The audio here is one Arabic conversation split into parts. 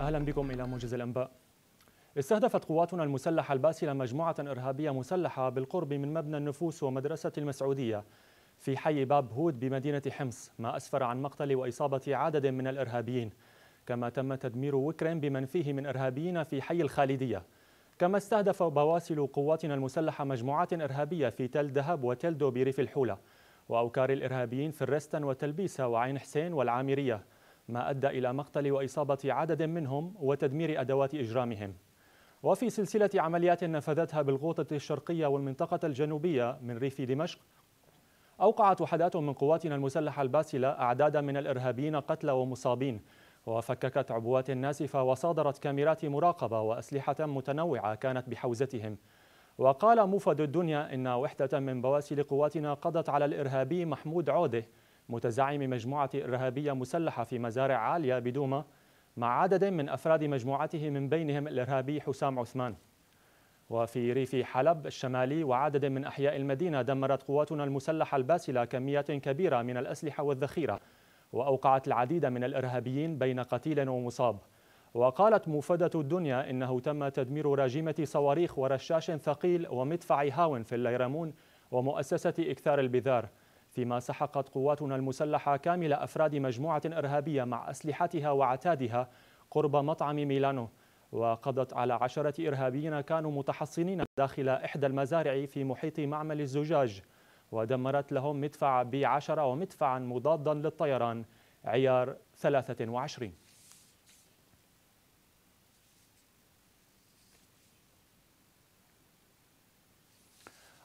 أهلا بكم إلى موجز الأنباء استهدفت قواتنا المسلحة الباسلة مجموعة إرهابية مسلحة بالقرب من مبنى النفوس ومدرسة المسعودية في حي باب هود بمدينة حمص ما أسفر عن مقتل وإصابة عدد من الإرهابيين كما تم تدمير وكر بمن فيه من إرهابيين في حي الخالدية كما استهدف بواسل قواتنا المسلحة مجموعات إرهابية في تل دهب وتل دوبيري بريف الحولة وأوكار الإرهابيين في الرستن وتلبيسة وعين حسين والعامرية ما أدى إلى مقتل وإصابة عدد منهم وتدمير أدوات إجرامهم وفي سلسلة عمليات نفذتها بالغوطة الشرقية والمنطقة الجنوبية من ريف دمشق أوقعت وحدات من قواتنا المسلحة الباسلة أعدادا من الإرهابيين قتلى ومصابين وفككت عبوات ناسفة وصادرت كاميرات مراقبة وأسلحة متنوعة كانت بحوزتهم وقال موفد الدنيا إن وحدة من بواسل قواتنا قضت على الإرهابي محمود عوده متزعم مجموعة إرهابية مسلحة في مزارع عالية بدوما مع عدد من أفراد مجموعته من بينهم الإرهابي حسام عثمان وفي ريف حلب الشمالي وعدد من أحياء المدينة دمرت قواتنا المسلحة الباسلة كميات كبيرة من الأسلحة والذخيرة وأوقعت العديد من الإرهابيين بين قتيل ومصاب وقالت موفدة الدنيا إنه تم تدمير راجمة صواريخ ورشاش ثقيل ومدفع هاون في الليرمون ومؤسسة إكثار البذار فيما سحقت قواتنا المسلحة كامل أفراد مجموعة إرهابية مع أسلحتها وعتادها قرب مطعم ميلانو وقضت على عشرة إرهابيين كانوا متحصنين داخل إحدى المزارع في محيط معمل الزجاج ودمرت لهم مدفع بي 10 ومدفعا مضادا للطيران عيار 23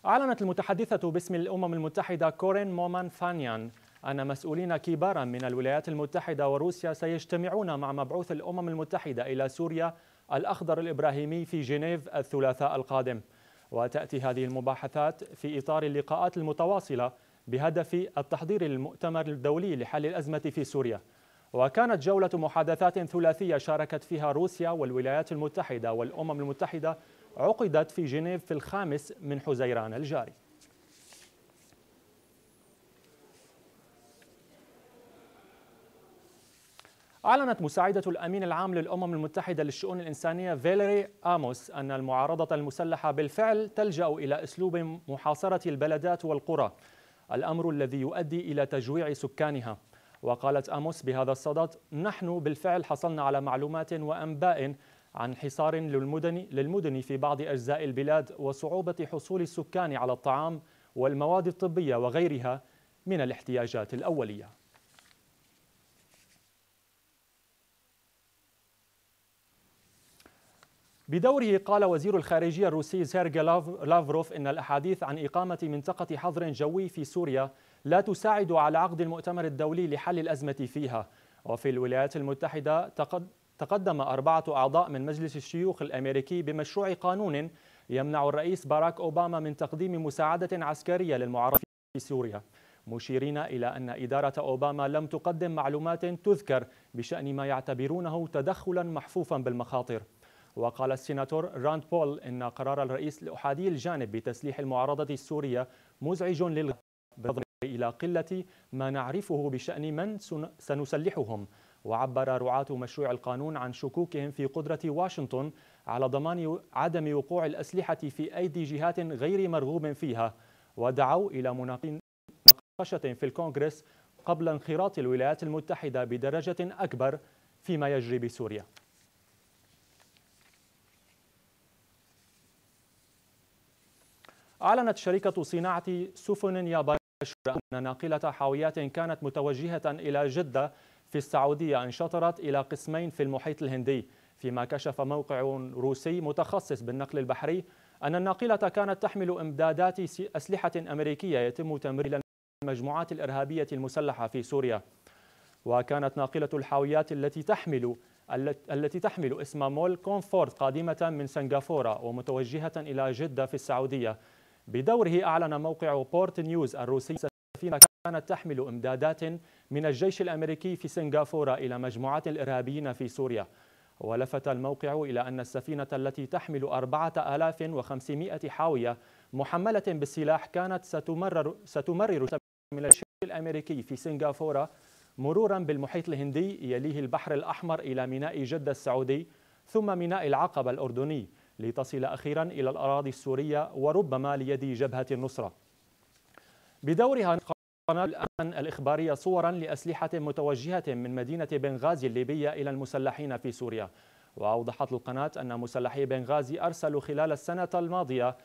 أعلنت المتحدثة باسم الأمم المتحدة كورين مومان فانيان أن مسؤولين كبارا من الولايات المتحدة وروسيا سيجتمعون مع مبعوث الأمم المتحدة إلى سوريا الأخضر الإبراهيمي في جنيف الثلاثاء القادم وتأتي هذه المباحثات في إطار اللقاءات المتواصلة بهدف التحضير للمؤتمر الدولي لحل الأزمة في سوريا وكانت جولة محادثات ثلاثية شاركت فيها روسيا والولايات المتحدة والأمم المتحدة عقدت في جنيف في الخامس من حزيران الجاري أعلنت مساعدة الأمين العام للأمم المتحدة للشؤون الإنسانية فيلري آموس أن المعارضة المسلحة بالفعل تلجأ إلى أسلوب محاصرة البلدات والقرى الأمر الذي يؤدي إلى تجويع سكانها وقالت آموس بهذا الصدد نحن بالفعل حصلنا على معلومات وأنباء عن حصار للمدن للمدن في بعض أجزاء البلاد وصعوبة حصول السكان على الطعام والمواد الطبية وغيرها من الاحتياجات الأولية بدوره قال وزير الخارجية الروسي سيرجي لافروف إن الأحاديث عن إقامة منطقة حظر جوي في سوريا لا تساعد على عقد المؤتمر الدولي لحل الأزمة فيها وفي الولايات المتحدة تقدم أربعة أعضاء من مجلس الشيوخ الأمريكي بمشروع قانون يمنع الرئيس باراك أوباما من تقديم مساعدة عسكرية للمعارضة في سوريا مشيرين إلى أن إدارة أوباما لم تقدم معلومات تذكر بشأن ما يعتبرونه تدخلا محفوفا بالمخاطر وقال السيناتور راند بول إن قرار الرئيس لأحادي الجانب بتسليح المعارضة السورية مزعج للغاية إلى قلة ما نعرفه بشأن من سنسلحهم وعبر رعاة مشروع القانون عن شكوكهم في قدرة واشنطن على ضمان عدم وقوع الأسلحة في أيدي جهات غير مرغوب فيها ودعوا إلى مناقشة في الكونغرس قبل انخراط الولايات المتحدة بدرجة أكبر فيما يجري بسوريا أعلنت شركة صناعة سفن يابانية أن ناقلة حاويات كانت متوجهة إلى جدة في السعودية انشطرت إلى قسمين في المحيط الهندي فيما كشف موقع روسي متخصص بالنقل البحري أن الناقلة كانت تحمل إمدادات أسلحة أمريكية يتم تمرير المجموعات الإرهابية المسلحة في سوريا وكانت ناقلة الحاويات التي تحمل التي تحمل اسم مول كونفورد قادمة من سنغافورة ومتوجهة إلى جدة في السعودية بدوره أعلن موقع بورت نيوز الروسي سفينة كانت تحمل إمدادات من الجيش الأمريكي في سنغافورة إلى مجموعات الإرهابيين في سوريا ولفت الموقع إلى أن السفينة التي تحمل 4500 حاوية محملة بالسلاح كانت ستمرر, ستمرر من الجيش الأمريكي في سنغافورة مرورا بالمحيط الهندي يليه البحر الأحمر إلى ميناء جدة السعودي ثم ميناء العقبة الأردني لتصل أخيرا إلى الأراضي السورية وربما ليد جبهة النصرة بدورها قناة الأمن الإخبارية صورا لأسلحة متوجهة من مدينة بنغازي الليبية إلى المسلحين في سوريا وأوضحت القناة أن مسلحي بنغازي أرسلوا خلال السنة الماضية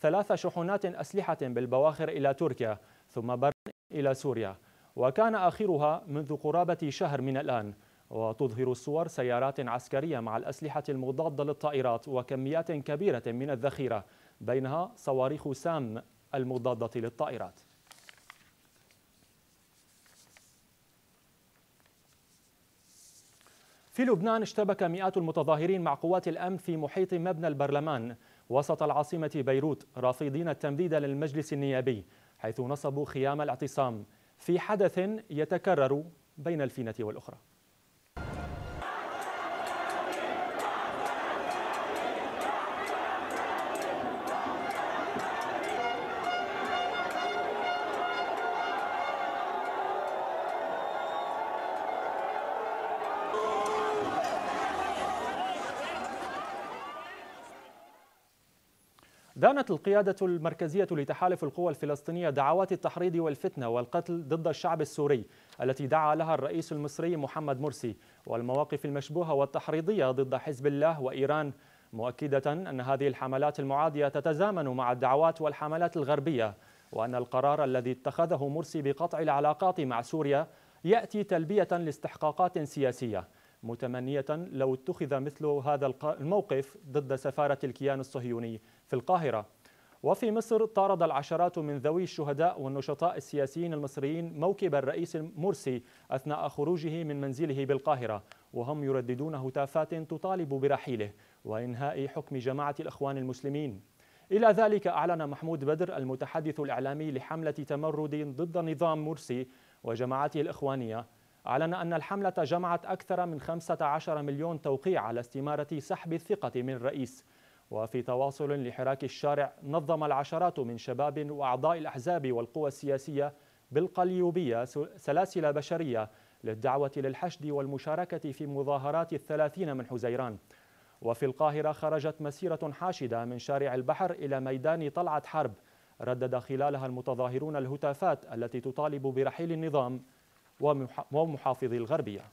ثلاث شحنات أسلحة بالبواخر إلى تركيا ثم برن إلى سوريا وكان آخرها منذ قرابة شهر من الآن وتظهر الصور سيارات عسكرية مع الأسلحة المضادة للطائرات وكميات كبيرة من الذخيرة بينها صواريخ سام المضادة للطائرات في لبنان اشتبك مئات المتظاهرين مع قوات الأمن في محيط مبنى البرلمان وسط العاصمة بيروت رافضين التمديد للمجلس النيابي حيث نصبوا خيام الاعتصام في حدث يتكرر بين الفينة والأخرى دانت القيادة المركزية لتحالف القوى الفلسطينية دعوات التحريض والفتنة والقتل ضد الشعب السوري التي دعا لها الرئيس المصري محمد مرسي والمواقف المشبوهة والتحريضية ضد حزب الله وإيران مؤكدة أن هذه الحملات المعادية تتزامن مع الدعوات والحملات الغربية وأن القرار الذي اتخذه مرسي بقطع العلاقات مع سوريا يأتي تلبية لاستحقاقات سياسية متمنية لو اتخذ مثل هذا الموقف ضد سفارة الكيان الصهيوني في القاهرة وفي مصر طارد العشرات من ذوي الشهداء والنشطاء السياسيين المصريين موكب الرئيس مرسي أثناء خروجه من منزله بالقاهرة وهم يرددون هتافات تطالب برحيله وإنهاء حكم جماعة الإخوان المسلمين إلى ذلك أعلن محمود بدر المتحدث الإعلامي لحملة تمرد ضد نظام مرسي وجماعته الإخوانية أعلن أن الحملة جمعت أكثر من 15 مليون توقيع على استمارة سحب الثقة من الرئيس وفي تواصل لحراك الشارع نظم العشرات من شباب وأعضاء الأحزاب والقوى السياسية بالقليوبية سلاسل بشرية للدعوة للحشد والمشاركة في مظاهرات الثلاثين من حزيران وفي القاهرة خرجت مسيرة حاشدة من شارع البحر إلى ميدان طلعة حرب ردد خلالها المتظاهرون الهتافات التي تطالب برحيل النظام ومحافظي الغربية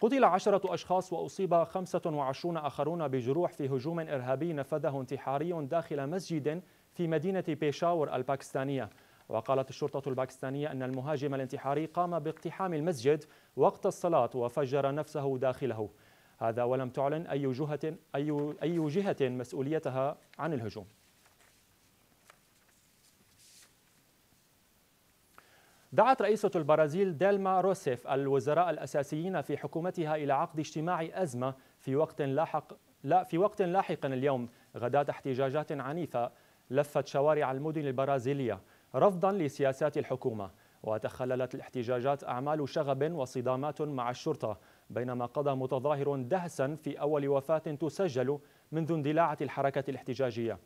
قتل عشرة أشخاص وأصيب 25 آخرون بجروح في هجوم إرهابي نفذه انتحاري داخل مسجد في مدينة بيشاور الباكستانية وقالت الشرطة الباكستانية أن المهاجم الانتحاري قام باقتحام المسجد وقت الصلاة وفجر نفسه داخله هذا ولم تعلن أي جهة, أي, أي جهة مسؤوليتها عن الهجوم دعت رئيسة البرازيل ديلما روسيف الوزراء الأساسيين في حكومتها إلى عقد اجتماع أزمة في وقت لاحق لا في وقت لاحق اليوم غداة احتجاجات عنيفة لفت شوارع المدن البرازيلية رفضا لسياسات الحكومة وتخللت الاحتجاجات أعمال شغب وصدامات مع الشرطة بينما قضى متظاهر دهسا في أول وفاة تسجل منذ اندلاعة الحركة الاحتجاجية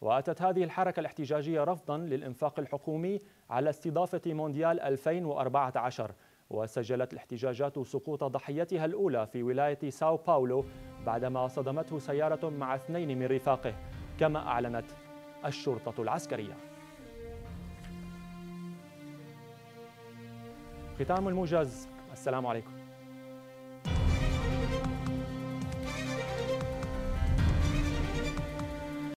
وأتت هذه الحركة الاحتجاجية رفضا للإنفاق الحكومي على استضافة مونديال 2014 وسجلت الاحتجاجات سقوط ضحيتها الأولى في ولاية ساو باولو بعدما صدمته سيارة مع اثنين من رفاقه كما أعلنت الشرطة العسكرية ختام الموجز السلام عليكم